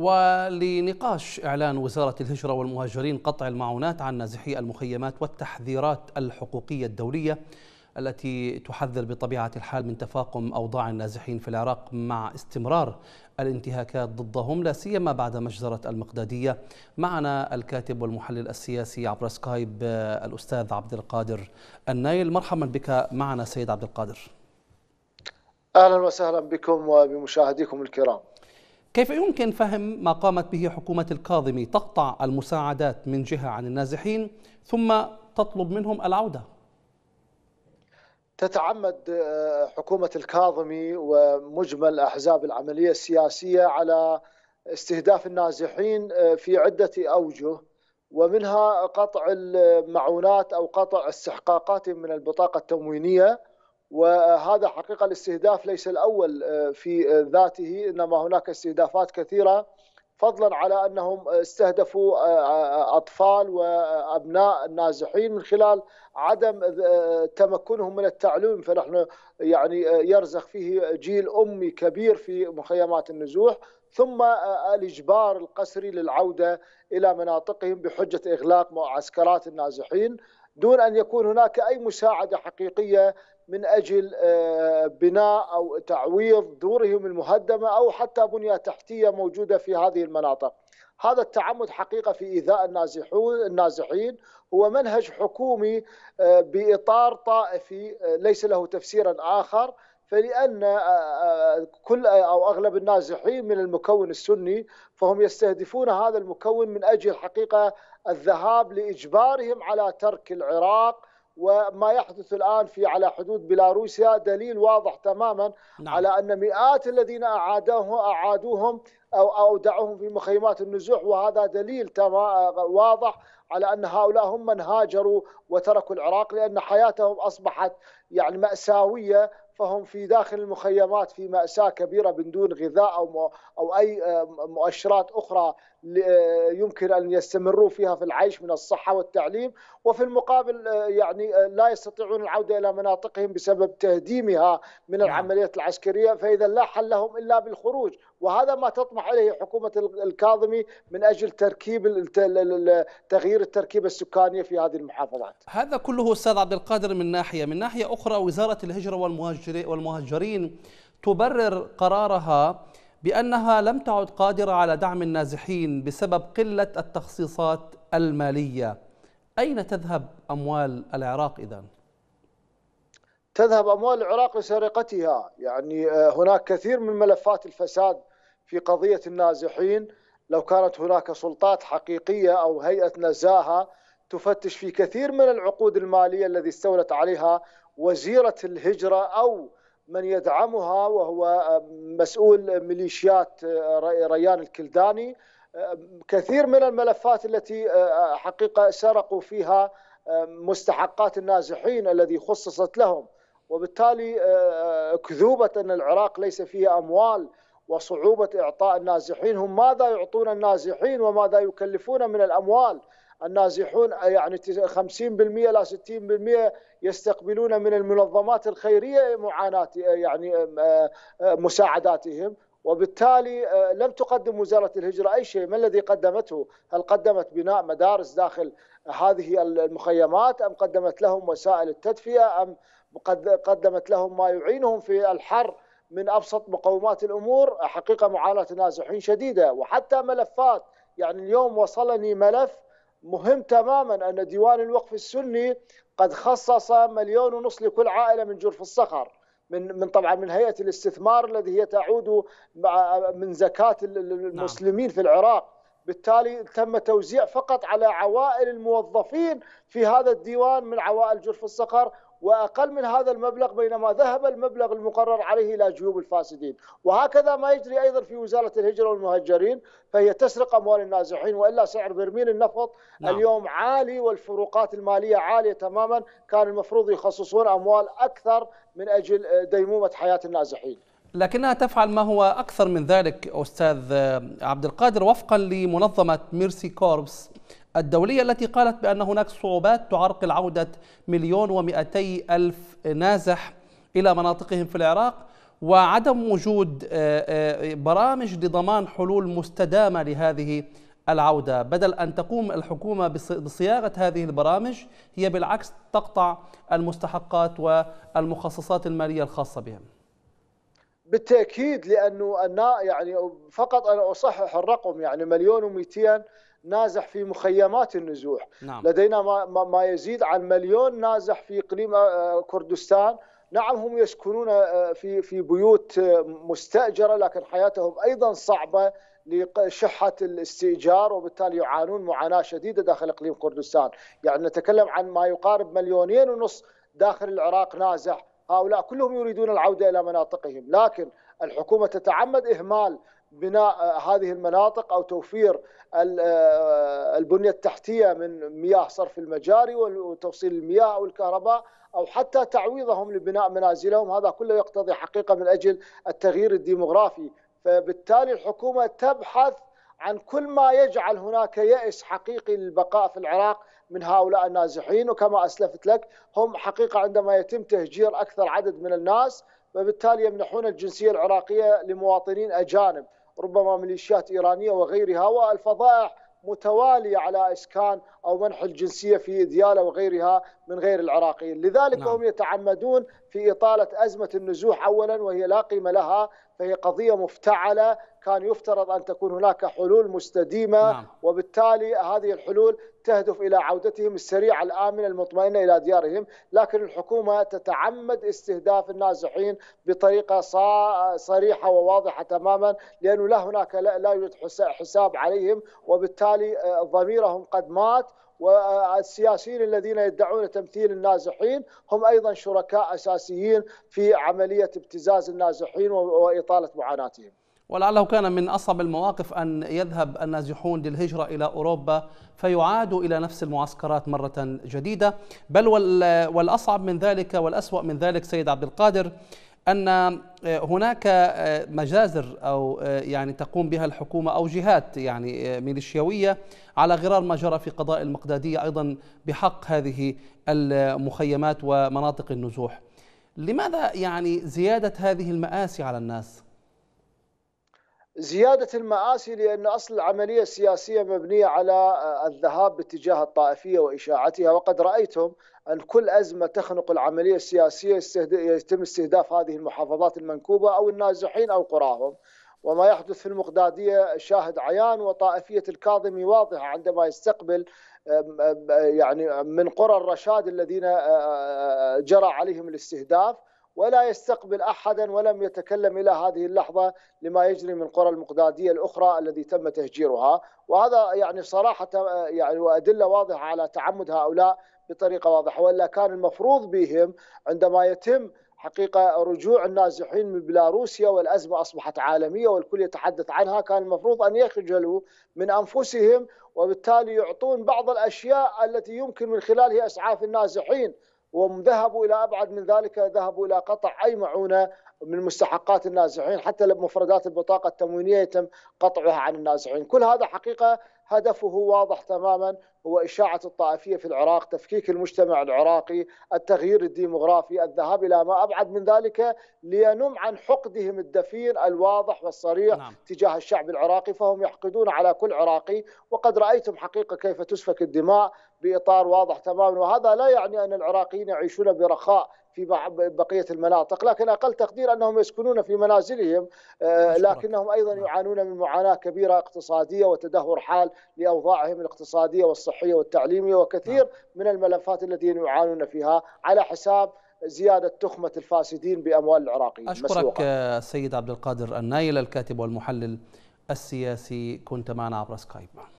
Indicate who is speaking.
Speaker 1: ولنقاش إعلان وزارة الهجرة والمهاجرين قطع المعونات عن نازحي المخيمات والتحذيرات الحقوقية الدولية التي تحذر بطبيعة الحال من تفاقم أوضاع النازحين في العراق مع استمرار الانتهاكات ضدهم لا سيما بعد مجزرة المقدادية معنا الكاتب والمحلل السياسي عبر سكايب الأستاذ عبد القادر النايل مرحبا بك معنا سيد عبد القادر
Speaker 2: أهلا وسهلا بكم وبمشاهديكم الكرام
Speaker 1: كيف يمكن فهم ما قامت به حكومة الكاظمي تقطع المساعدات من جهة عن النازحين ثم تطلب منهم العودة
Speaker 2: تتعمد آه، حكومة الكاظمي ومجمل أحزاب العملية السياسية على استهداف النازحين آه، في عدة أوجه ومنها قطع المعونات أو قطع استحقاقاتهم من البطاقة التموينية وهذا حقيقه الاستهداف ليس الاول آه، في آه، ذاته انما هناك استهدافات كثيره فضلا على انهم استهدفوا آه، اطفال وابناء النازحين من خلال عدم تمكنهم من التعليم فنحن يعني يرزخ فيه جيل امي كبير في مخيمات النزوح ثم الاجبار القسري للعوده الى مناطقهم بحجه اغلاق معسكرات النازحين دون ان يكون هناك اي مساعده حقيقيه من اجل آه، بناء او تعويض دورهم المهدمه او حتى بنيه تحتيه موجوده في هذه المناطق. هذا التعمد حقيقه في ايذاء النازحون النازحين هو منهج حكومي آه، باطار طائفي آه، ليس له تفسيرا اخر فلان كل او اغلب النازحين من المكون السني فهم يستهدفون هذا المكون من اجل حقيقه الذهاب لاجبارهم على ترك العراق وما يحدث الآن في على حدود بيلاروسيا دليل واضح تماما نعم. على أن مئات الذين أعادوه أعادوهم أو أودعوهم في مخيمات النزوح وهذا دليل واضح على أن هؤلاء هم من هاجروا وتركوا العراق لأن حياتهم أصبحت يعني مأساوية فهم في داخل المخيمات في مأساة كبيرة من دون غذاء أو أو أي آه، مؤشرات أخرى آه، يمكن أن يستمروا فيها في العيش من الصحة والتعليم وفي المقابل آه، يعني لا يستطيعون العودة إلى مناطقهم بسبب تهديمها من نعم. العمليات العسكرية فإذا لا حل لهم إلا بالخروج وهذا ما تطمح إليه حكومة الكاظمي من أجل تركيب تغيير التركيبة السكانية في هذه المحافظات
Speaker 1: هذا كله أستاذ عبد القادر من ناحية من ناحية أخرى وزارة الهجرة والمهاجرة والمهجرين تبرر قرارها بأنها لم تعد قادرة على دعم النازحين بسبب قلة التخصيصات المالية أين تذهب أموال العراق إذا؟
Speaker 2: تذهب أموال العراق لسرقتها يعني آه، هناك كثير من ملفات الفساد في قضية النازحين لو كانت هناك سلطات حقيقية أو هيئة نزاهة تفتش في كثير من العقود المالية الذي استولت عليها وزيرة الهجرة أو من يدعمها وهو آه، مسؤول ميليشيات آه، ريان الكلداني آه، كثير من الملفات التي حقيقة سرقوا فيها مستحقات النازحين الذي خصصت لهم وبالتالي كذوبة أن العراق ليس فيه أموال وصعوبة إعطاء النازحين هم ماذا يعطون النازحين وماذا يكلفون من الأموال النازحون يعني 50% الى 60% يستقبلون من المنظمات الخيريه معاناه يعني آه، آه، مساعداتهم وبالتالي آه، لم تقدم وزارة الهجرة أي شيء ما الذي قدمته هل قدمت بناء مدارس داخل هذه المخيمات أم قدمت لهم وسائل التدفئة أم قدمت لهم ما يعينهم في الحر من أبسط مقومات الأمور حقيقة معاناة النازحين شديدة وحتى ملفات يعني اليوم وصلني ملف مهم تماما أن ديوان الوقف السني قد خصص مليون ونص لكل عائلة من جرف الصخر من من طبعا من هيئه الاستثمار الذي هي تعود من زكاه نعم. المسلمين نعم. في العراق بالتالي تم توزيع فقط على عوائل الموظفين في هذا الديوان من عوائل جرف الصقر وأقل من هذا المبلغ بينما ذهب المبلغ المقرر عليه إلى جيوب الفاسدين وهكذا ما يجري أيضا في وزارة الهجرة والمهجرين فهي تسرق أموال النازحين وإلا سعر برميل النفط نعم. اليوم عالي والفروقات المالية عالية تماما كان المفروض يخصصون أموال أكثر من أجل ديمومة حياة النازحين
Speaker 1: لكنها تفعل ما هو أكثر من ذلك أستاذ عبد القادر وفقا لمنظمة ميرسي كوربس الدولية التي قالت بأن هناك صعوبات تعرقل عودة مليون ومئتي ألف نازح إلى مناطقهم في العراق وعدم وجود آه، آه، برامج لضمان حلول مستدامة لهذه العودة بدل أن تقوم الحكومة بصياغة هذه البرامج هي بالعكس تقطع المستحقات والمخصصات المالية الخاصة بهم
Speaker 2: بالتاكيد لانه أنا يعني فقط انا اصحح الرقم يعني مليون و200 نازح في مخيمات النزوح نعم. لدينا ما, ما يزيد عن مليون نازح في اقليم آه، كردستان نعم هم يسكنون آه، في في بيوت مستاجره لكن حياتهم ايضا صعبه لشحه الاستئجار وبالتالي يعانون معاناه شديده داخل اقليم كردستان، يعني نتكلم عن ما يقارب مليونين ونص داخل العراق نازح هؤلاء كلهم يريدون العودة إلى مناطقهم لكن الحكومة تتعمد إهمال بناء آه، هذه المناطق أو توفير آه، البنية التحتية من مياه صرف المجاري وتوصيل المياه أو الكهرباء أو حتى تعويضهم لبناء منازلهم هذا كله يقتضي حقيقة من أجل التغيير الديمغرافي فبالتالي الحكومة تبحث عن كل ما يجعل هناك يأس حقيقي للبقاء في العراق من هؤلاء النازحين وكما اسلفت لك هم حقيقه عندما يتم تهجير اكثر عدد من الناس فبالتالي يمنحون الجنسيه العراقيه لمواطنين اجانب ربما ميليشيات ايرانيه وغيرها والفضائح متواليه على اسكان او منح الجنسيه في دياله وغيرها من غير العراقيين، لذلك نعم. هم يتعمدون في اطاله ازمه النزوح اولا وهي لا قيمه لها، فهي قضيه مفتعله، كان يفترض ان تكون هناك حلول مستديمه نعم. وبالتالي هذه الحلول تهدف إلى عودتهم السريعة الآمنة المطمئنة إلى ديارهم لكن الحكومة تتعمد استهداف النازحين بطريقة صريحة وواضحة تماما لأنه لا هناك لا يوجد حساب عليهم وبالتالي آه، ضميرهم قد مات والسياسيين الذين يدعون تمثيل النازحين هم ايضا شركاء اساسيين في عمليه ابتزاز النازحين واطاله معاناتهم.
Speaker 1: ولعله كان من أصعب المواقف أن يذهب النازحون للهجرة إلى أوروبا فيعادوا إلى نفس المعسكرات مرة جديدة بل والأصعب من ذلك والأسوأ من ذلك سيد عبد القادر أن هناك مجازر أو يعني تقوم بها الحكومة أو جهات يعني ميليشياوية على غرار ما جرى في قضاء المقدادية أيضا بحق هذه المخيمات ومناطق النزوح لماذا يعني زيادة هذه المآسي على الناس؟
Speaker 2: زيادة المآسي لأن أصل العملية السياسية مبنية على آه، الذهاب باتجاه الطائفية وإشاعتها وقد رأيتم أن كل أزمة تخنق العملية السياسية يتم استهداف هذه المحافظات المنكوبة أو النازحين أو قراهم وما يحدث في المقدادية شاهد عيان وطائفية الكاظمي واضحة عندما يستقبل يعني من قرى الرشاد الذين آه، آه، جرى عليهم الاستهداف ولا يستقبل احدا ولم يتكلم الى هذه اللحظه لما يجري من قرى المقداديه الاخرى الذي تم تهجيرها وهذا يعني صراحه آه، يعني وادله واضحه على تعمد هؤلاء بطريقه واضحه والا كان المفروض بهم عندما يتم حقيقة رجوع النازحين من بيلاروسيا والأزمة أصبحت عالمية والكل يتحدث عنها كان المفروض أن يخجلوا من أنفسهم وبالتالي يعطون بعض الأشياء التي يمكن من خلالها إسعاف النازحين وذهبوا إلى أبعد من ذلك ذهبوا إلى قطع أي معونة من مستحقات النازحين حتى مفردات البطاقة التموينية يتم قطعها عن النازحين كل هذا حقيقة هدفه واضح تماما هو إشاعة الطائفية في العراق تفكيك المجتمع العراقي التغيير الديمغرافي الذهاب إلى ما أبعد من ذلك لينم عن حقدهم الدفين الواضح والصريح نعم. تجاه الشعب العراقي فهم يحقدون على كل عراقي وقد رأيتم حقيقة كيف تسفك الدماء بإطار واضح تماما وهذا لا يعني أن العراقيين يعيشون برخاء في بقية المناطق لكن أقل تقدير أنهم يسكنون في منازلهم آه، لكنهم أيضا نعم. يعانون من معاناة كبيرة اقتصادية وتدهور حال لأوضاعهم الاقتصادية والصحية والتعليمية وكثير نعم. من الملفات التي يعانون فيها على حساب زيادة تخمة الفاسدين بأموال العراقيين
Speaker 1: أشكرك السيد سيد عبد القادر النايل الكاتب والمحلل السياسي كنت معنا عبر سكايب